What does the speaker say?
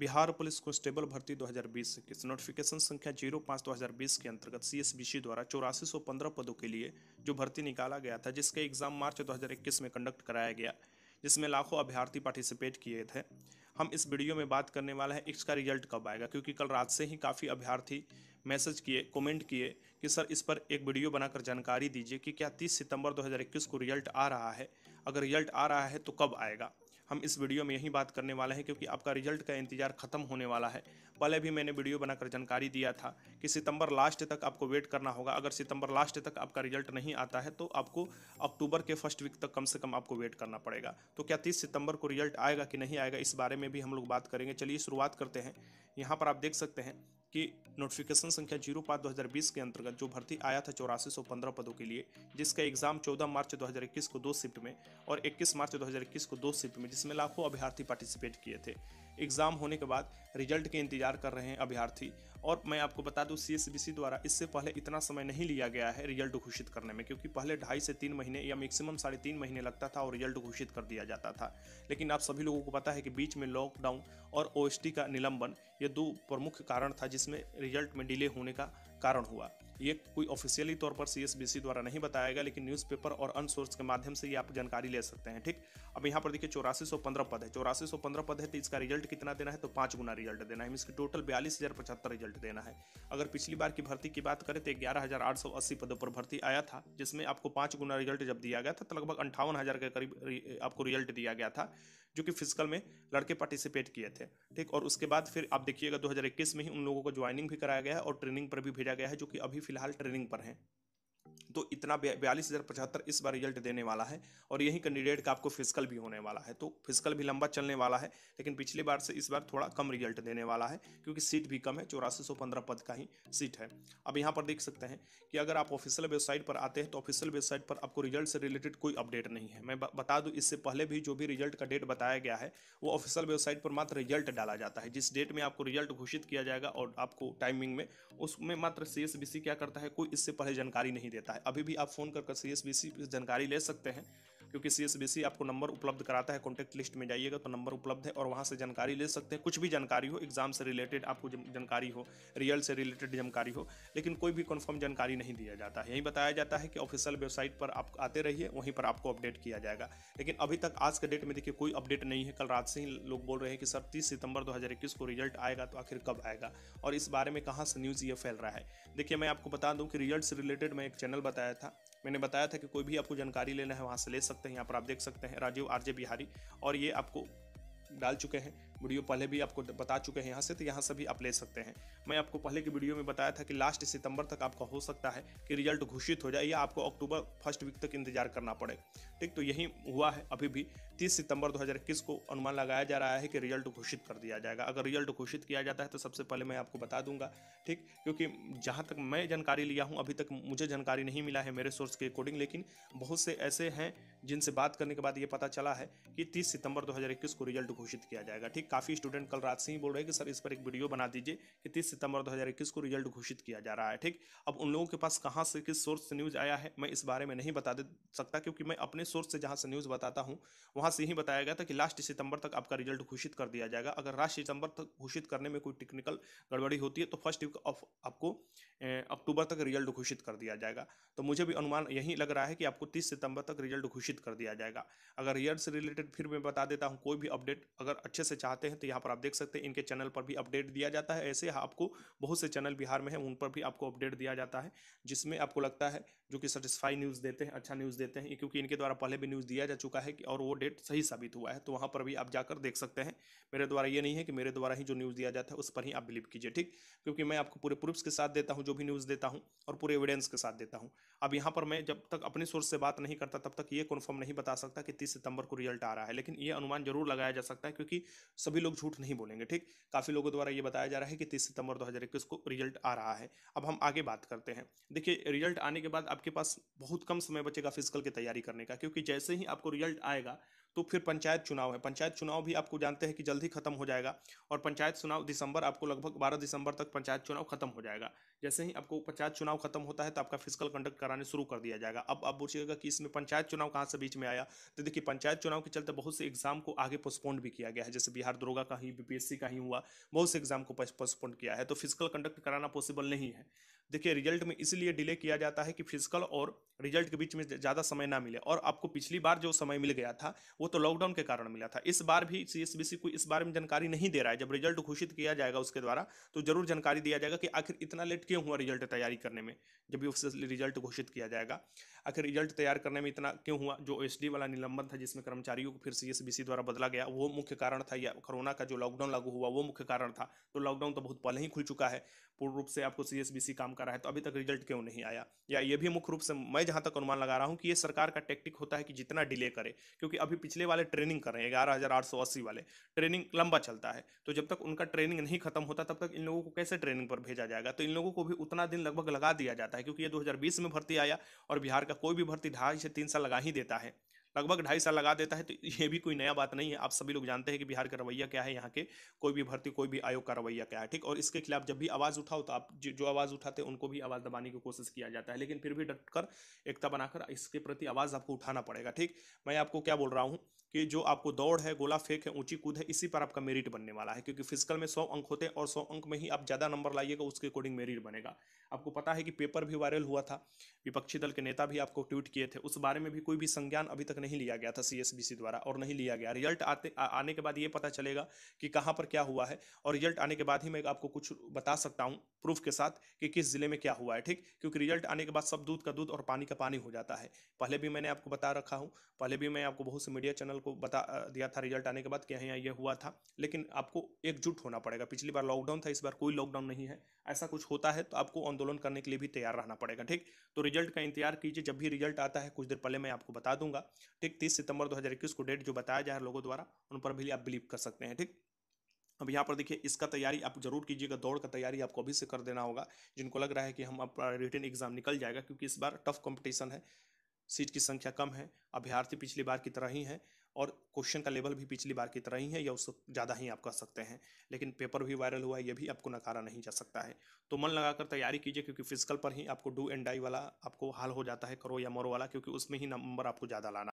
Bihar police constable भर्ती 2020 इक्कीस notification संख्या जीरो पाँच दो हज़ार बीस के अंतर्गत सीएसबीसी द्वारा चौरासी सौ पंद्रह पदों के लिए जो भर्ती निकाला गया था जिसका एग्ज़ाम मार्च 2021 में कंडक्ट कराया गया जिसमें लाखों अभ्यर्थी पार्टिसिपेट किए थे हम इस वीडियो में बात करने वाला हैं इसका रिजल्ट कब आएगा क्योंकि कल रात से ही काफ़ी अभ्यर्थी मैसेज किए कमेंट किए कि सर इस पर एक वीडियो बनाकर जानकारी दीजिए कि क्या 30 सितंबर 2021 को रिजल्ट आ रहा है अगर रिजल्ट आ रहा है तो कब आएगा हम इस वीडियो में यही बात करने वाले हैं क्योंकि आपका रिजल्ट का इंतजार खत्म होने वाला है पहले भी मैंने वीडियो बनाकर जानकारी दिया था कि सितंबर लास्ट तक आपको वेट करना होगा अगर सितंबर लास्ट तक आपका रिजल्ट नहीं आता है तो आपको अक्टूबर के फर्स्ट वीक तक कम से कम आपको वेट करना पड़ेगा तो क्या तीस सितंबर को रिजल्ट आएगा कि नहीं आएगा इस बारे में भी हम लोग बात करेंगे चलिए शुरुआत करते हैं यहाँ पर आप देख सकते हैं कि नोटिफिकेशन संख्या जीरो पाँच दो के अंतर्गत जो भर्ती आया था चौरासी सौ पंद्रह पदों के लिए जिसका एग्जाम 14 मार्च 2021 को दो शिफ्ट में और 21 मार्च 2021 को दो शिफ्ट में जिसमें लाखों अभ्यर्थी पार्टिसिपेट किए थे एग्जाम होने के बाद रिजल्ट के इंतजार कर रहे हैं अभ्यर्थी और मैं आपको बता दूँ सी द्वारा इससे पहले इतना समय नहीं लिया गया है रिजल्ट घोषित करने में क्योंकि पहले ढाई से तीन महीने या मैक्सिमम साढ़े तीन महीने लगता था और रिजल्ट घोषित कर दिया जाता था लेकिन आप सभी लोगों को पता है कि बीच में लॉकडाउन और ओ का निलंबन ये दो प्रमुख कारण था जिसमें रिजल्ट में डिले होने का कारण हुआ ये कोई ऑफिशियली तौर पर सीएसबीसी द्वारा नहीं बताया गया लेकिन न्यूज़पेपर और अन सोर्स के माध्यम से ये आप जानकारी ले सकते हैं ठीक अब यहाँ पर देखिए चौरासी सौ पंद्रह पद है चौरासी सौ पंद्रह पद है तो इसका रिजल्ट कितना देना है तो पाँच गुना रिजल्ट देना है इसकी टोटल बयालीस हज़ार पचहत्तर रिजल्ट देना है अगर पिछली बार की भर्ती की बात करें तो ग्यारह हज़ार आठ सौ अस्सी पदों पर भर्ती आया था जिसमें आपको पाँच गुना रिजल्ट जब दिया गया था तो लगभग अंठावन हज़ार के करीब आपको रिजल्ट दिया गया था जो कि फिजिकल में लड़के पार्टिसिपेट किए थे ठीक और उसके बाद फिर आप देखिएगा 2021 में ही उन लोगों को ज्वाइनिंग भी कराया गया है और ट्रेनिंग पर भी भेजा गया है जो कि अभी फिलहाल ट्रेनिंग पर हैं तो इतना बयालीस हज़ार पचहत्तर इस बार रिजल्ट देने वाला है और यही कैंडिडेट का आपको फिजिकल भी होने वाला है तो फिजिकल भी लंबा चलने वाला है लेकिन पिछले बार से इस बार थोड़ा कम रिजल्ट देने वाला है क्योंकि सीट भी कम है चौरासी सौ पंद्रह पद का ही सीट है अब यहाँ पर देख सकते हैं कि अगर आप ऑफिशियल वेबसाइट पर आते हैं तो ऑफिशियल वेबसाइट पर आपको रिजल्ट से रिलेटेड कोई अपडेट नहीं है मैं बता दूँ इससे पहले भी जो भी रिजल्ट का डेट बताया गया है वो ऑफिशियल वेबसाइट पर मात्र रिजल्ट डाला जाता है जिस डेट में आपको रिजल्ट घोषित किया जाएगा और आपको टाइमिंग में उसमें मात्र सी क्या करता है कोई इससे पहले जानकारी नहीं दे देता है अभी भी आप फ़ोन कर कर सी एस बी सी जानकारी ले सकते हैं क्योंकि सी आपको नंबर उपलब्ध कराता है कॉन्टैक्ट लिस्ट में जाइएगा तो नंबर उपलब्ध है और वहाँ से जानकारी ले सकते हैं कुछ भी जानकारी हो एग्जाम से रिलेटेड आपको जानकारी हो रियल से रिलेटेड जानकारी हो लेकिन कोई भी कन्फर्म जानकारी नहीं दिया जाता है यही बताया जाता है कि ऑफिशियल वेबसाइट पर आप आते रहिए वहीं पर आपको अपडेट किया जाएगा लेकिन अभी तक आज के डेट में देखिए कोई अपडेट नहीं है कल रात से ही लोग बोल रहे हैं कि सर तीस सितंबर दो को रिजल्ट आएगा तो आखिर कब आएगा और इस बारे में कहाँ से न्यूज़ ये फैल रहा है देखिए मैं आपको बता दूँ कि रिजल्ट से रिलेटेड मैं एक चैनल बताया था मैंने बताया था कि कोई भी आपको जानकारी लेना है वहाँ से ले सकते सकते हैं यहाँ पर आप देख सकते हैं राजीव आरजे बिहारी और ये आपको डाल चुके हैं वीडियो पहले भी आपको बता चुके हैं यहाँ से तो यहाँ से भी आप ले सकते हैं मैं आपको पहले की वीडियो में बताया था कि लास्ट सितंबर तक आपका हो सकता है कि रिजल्ट घोषित हो जाए या आपको अक्टूबर फर्स्ट वीक तक इंतजार करना पड़े ठीक तो यही हुआ है अभी भी तीस सितंबर दो को अनुमान लगाया जा रहा है कि रिजल्ट घोषित कर दिया जाएगा अगर रिजल्ट घोषित किया जाता है तो सबसे पहले मैं आपको बता दूंगा ठीक क्योंकि जहाँ तक मैं जानकारी लिया हूँ अभी तक मुझे जानकारी नहीं मिला है मेरे सोर्स के अकॉर्डिंग लेकिन बहुत से ऐसे हैं जिनसे बात करने के बाद ये पता चला है कि तीस सितंबर 2021 को रिजल्ट घोषित किया जाएगा ठीक काफ़ी स्टूडेंट कल रात से ही बोल रहे हैं कि सर इस पर एक वीडियो बना दीजिए कि तीस सितंबर 2021 को रिजल्ट घोषित किया जा रहा है ठीक अब उन लोगों के पास कहाँ से किस सोर्स से न्यूज़ आया है मैं इस बारे में नहीं बता दे सकता क्योंकि मैं अपने सोर्स से जहाँ से न्यूज़ बताता हूँ वहाँ से ही बताया गया था कि लास्ट सितंबर तक आपका रिजल्ट घोषित कर दिया जाएगा अगर लास्ट सितंबर तक घोषित करने में कोई टेक्निकल गड़बड़ी होती है तो फर्स्ट वीक ऑफ आपको अक्टूबर तक रिजल्ट घोषित कर दिया जाएगा तो मुझे भी अनुमान यही लग रहा है कि आपको तीस सितंबर तक रिजल्ट घोषित कर दिया जाएगा अगर ईयर से रिलेटेड फिर मैं बता देता हूँ कोई भी अपडेट अगर अच्छे से चाहते चाहते हैं तो यहाँ पर आप देख सकते हैं इनके चैनल पर भी अपडेट दिया जाता है ऐसे आपको बहुत से चैनल बिहार में है उन पर भी आपको अपडेट दिया जाता है जिसमें आपको लगता है जो कि सेटिस्फाई न्यूज़ देते हैं अच्छा न्यूज़ देते हैं क्योंकि इनके द्वारा पहले भी न्यूज़ दिया जा चुका है कि और वो डेट सही साबित हुआ है तो वहाँ पर भी आप जाकर देख सकते हैं मेरे द्वारा ये नहीं है कि मेरे द्वारा ही जो न्यूज़ दिया जाता है उस पर ही आप बिलीव कीजिए ठीक क्योंकि मैं आपको पूरे प्रूफ्स के साथ देता हूँ जो भी न्यूज़ देता हूँ और पूरे एविडेंस के साथ देता हूँ अब यहाँ पर मैं जब तक अपने सोर्स से बात नहीं करता तब तक ये कन्फर्म नहीं बता सकता कि तीस सितंबर को रिजल्ट आ रहा है लेकिन ये अनुमान जरूर लगाया जा सकता है क्योंकि सभी लोग झूठ नहीं बोलेंगे ठीक काफ़ी लोगों द्वारा ये बताया जा रहा है कि तीस सितंबर दो को रिजल्ट आ रहा है अब हम आगे बात करते हैं देखिए रिजल्ट आने के बाद आपके पास बहुत कम समय बचेगा फिजिकल की तैयारी करने का क्योंकि जैसे ही आपको रिजल्ट आएगा तो फिर पंचायत चुनाव है पंचायत चुनाव भी आपको जानते हैं कि जल्द ही खत्म हो जाएगा और पंचायत चुनाव दिसंबर आपको लगभग 12 दिसंबर तक पंचायत चुनाव खत्म हो जाएगा जैसे ही आपको पंचायत चुनाव खत्म होता है तो आपका फिजिकल कंडक्ट कराने शुरू कर दिया जाएगा अब आप पूछिएगा कि इसमें पंचायत चुनाव कहाँ से बीच में आया तो देखिए पंचायत चुनाव के चलते बहुत से एग्जाम को आगे पोस्टपोन भी किया गया है जैसे बिहार दरोगा का ही बीपीएससी का ही हुआ बहुत से एग्जाम को पोस्टपोन किया है तो फिजिकल कंडक्ट कराना पॉसिबल नहीं है देखिए रिजल्ट में इसलिए डिले किया जाता है कि फिजिकल और रिजल्ट के बीच में ज़्यादा समय ना मिले और आपको पिछली बार जो समय मिल गया था वो तो लॉकडाउन के कारण मिला था इस बार भी सी को इस बारे में जानकारी नहीं दे रहा है जब रिजल्ट घोषित किया जाएगा उसके द्वारा तो जरूर जानकारी दिया जाएगा कि आखिर इतना लेट क्यों हुआ रिजल्ट तैयारी करने में जब भी उससे रिजल्ट घोषित किया जाएगा आखिर रिजल्ट तैयार करने में इतना क्यों हुआ जो एस वाला निलंबन था जिसमें कर्मचारियों को फिर सी द्वारा बदला गया वो मुख्य कारण था या कोरोना का जो लॉकडाउन लागू हुआ वो मुख्य कारण था तो लॉकडाउन तो बहुत पहले ही खुल चुका है पूर्ण रूप से आपको सी काम कर रहा है तो अभी तक रिजल्ट क्यों नहीं आया या ये भी मुख्य रूप से मैं जहाँ तक अनुमान लगा रहा हूँ कि ये सरकार का टेक्टिक होता है कि जितना डिले करे क्योंकि अभी पिछले वाले ट्रेनिंग कर रहे हैं ग्यारह हज़ार आठ सौ अस्सी वाले ट्रेनिंग लंबा चलता है तो जब तक उनका ट्रेनिंग नहीं खत्म होता तब तक इन लोगों को कैसे ट्रेनिंग पर भेजा जाएगा तो इन लोगों को भी उतना दिन लगभग लगा दिया जाता है क्योंकि ये दो में भर्ती आया और बिहार का कोई भी भर्ती ढाई से तीन साल लगा ही देता है लगभग ढाई साल लगा देता है तो ये भी कोई नया बात नहीं है आप सभी लोग जानते हैं कि बिहार का रवैया क्या है यहाँ के कोई भी भर्ती कोई भी आयोग का रवैया क्या है ठीक और इसके खिलाफ जब भी आवाज़ उठाओ तो आप जो आवाज़ उठाते उनको भी आवाज़ दबाने की कोशिश किया जाता है लेकिन फिर भी डट एकता बनाकर इसके प्रति आवाज़ आपको उठाना पड़ेगा ठीक मैं आपको क्या बोल रहा हूँ कि जो आपको दौड़ है गोला फेंक है ऊंची कूद है इसी पर आपका मेरिट बनने वाला है क्योंकि फिजिकल में सौ अंक होते हैं और सौ अंक में ही आप ज़्यादा नंबर लाइएगा उसके अकॉर्डिंग मेरिट बनेगा आपको पता है कि पेपर भी वायरल हुआ था विपक्षी दल के नेता भी आपको ट्वीट किए थे उस बारे में भी कोई भी संज्ञान अभी तक नहीं लिया गया था सी द्वारा और नहीं लिया गया रिजल्ट आते आने के बाद ये पता चलेगा कि कहाँ पर क्या हुआ है और रिजल्ट आने के बाद ही मैं आपको कुछ बता सकता हूँ प्रूफ के साथ कि किस ज़िले में क्या हुआ है ठीक क्योंकि रिजल्ट आने के बाद सब दूध का दूध और पानी का पानी हो जाता है पहले भी मैंने आपको बता रखा हूँ पहले भी मैं आपको बहुत से मीडिया चैनल चैनल को बता दिया था रिजल्ट आने के बाद कि यहाँ ये हुआ था लेकिन आपको एकजुट होना पड़ेगा पिछली बार लॉकडाउन था इस बार कोई लॉकडाउन नहीं है ऐसा कुछ होता है तो आपको आंदोलन करने के लिए भी तैयार रहना पड़ेगा ठीक तो रिजल्ट का इंतजार कीजिए जब भी रिजल्ट आता है कुछ देर पहले मैं आपको बता दूंगा ठीक तीस सितंबर दो को डेट जो बताया जा रहा लोगों द्वारा उन पर भी आप बिलीव कर सकते हैं ठीक अब यहाँ पर देखिए इसका तैयारी आप जरूर कीजिएगा दौड़ का तैयारी आपको अभी से कर देना होगा जिनको लग रहा है कि हम अपना रिटर्न एग्जाम निकल जाएगा क्योंकि इस बार टफ कंपटीशन है सीट की संख्या कम है अभ्यर्थी पिछली बार की तरह ही है और क्वेश्चन का लेवल भी पिछली बार की तरह ही है या उससे ज़्यादा ही आप कह सकते हैं लेकिन पेपर भी वायरल हुआ है ये भी आपको नकारा नहीं जा सकता है तो मन लगाकर तैयारी कीजिए क्योंकि फिजिकल पर ही आपको डू एंड डाई वाला आपको हाल हो जाता है करो या मोरो वाला क्योंकि उसमें ही नंबर आपको ज़्यादा लाना